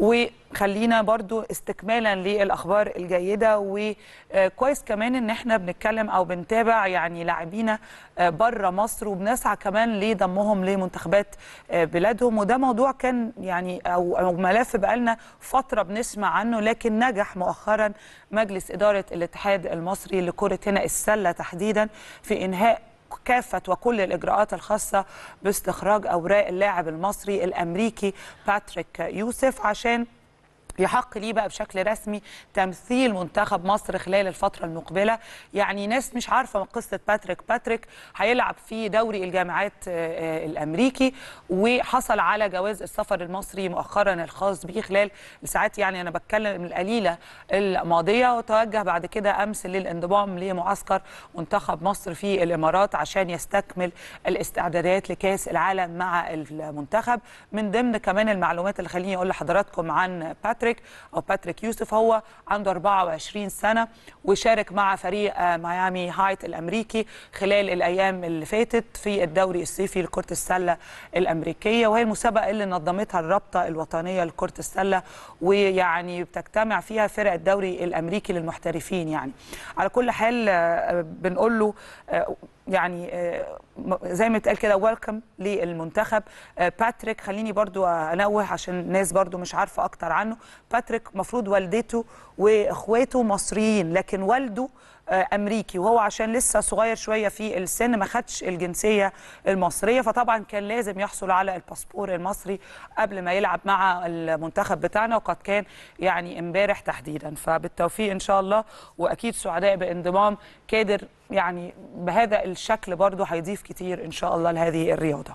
وخلينا برضو استكمالا للاخبار الجيده وكويس كمان ان احنا بنتكلم او بنتابع يعني لاعبينا آه، بره مصر وبنسعى كمان لضمهم لمنتخبات آه، بلادهم وده موضوع كان يعني او ملف بقالنا فتره بنسمع عنه لكن نجح مؤخرا مجلس اداره الاتحاد المصري لكره هنا السله تحديدا في انهاء كافه وكل الاجراءات الخاصه باستخراج اوراق اللاعب المصري الامريكي باتريك يوسف عشان يحق ليه بقى بشكل رسمي تمثيل منتخب مصر خلال الفترة المقبلة يعني ناس مش عارفة من قصة باتريك باتريك هيلعب في دوري الجامعات آه، آه، الأمريكي وحصل على جواز السفر المصري مؤخرا الخاص به خلال الساعات يعني أنا بتكلم القليلة الماضية وتوجه بعد كده أمس للانضمام لمعسكر منتخب مصر في الإمارات عشان يستكمل الاستعدادات لكاس العالم مع المنتخب من ضمن كمان المعلومات اللي خليني أقول لحضراتكم عن باتريك باتريك او باتريك يوسف هو عنده 24 سنه وشارك مع فريق آه، ميامي هايت الامريكي خلال الايام اللي فاتت في الدوري الصيفي لكره السله الامريكيه وهي المسابقه اللي نظمتها الرابطه الوطنيه لكره السله ويعني بتجتمع فيها فرق الدوري الامريكي للمحترفين يعني على كل حال آه، بنقول له آه، يعني آه، زي ما اتقال كده ويلكم للمنتخب باتريك آه، خليني برضو انوه عشان الناس برضو مش عارفه اكتر عنه باتريك مفروض والدته واخواته مصريين لكن والده آه، امريكي وهو عشان لسه صغير شويه في السن ما خدش الجنسيه المصريه فطبعا كان لازم يحصل على الباسبور المصري قبل ما يلعب مع المنتخب بتاعنا وقد كان يعني امبارح تحديدا فبالتوفيق ان شاء الله واكيد سعداء بانضمام كادر يعني بهذا الشكل برضو هيضيف كتير ان شاء الله لهذه الرياضه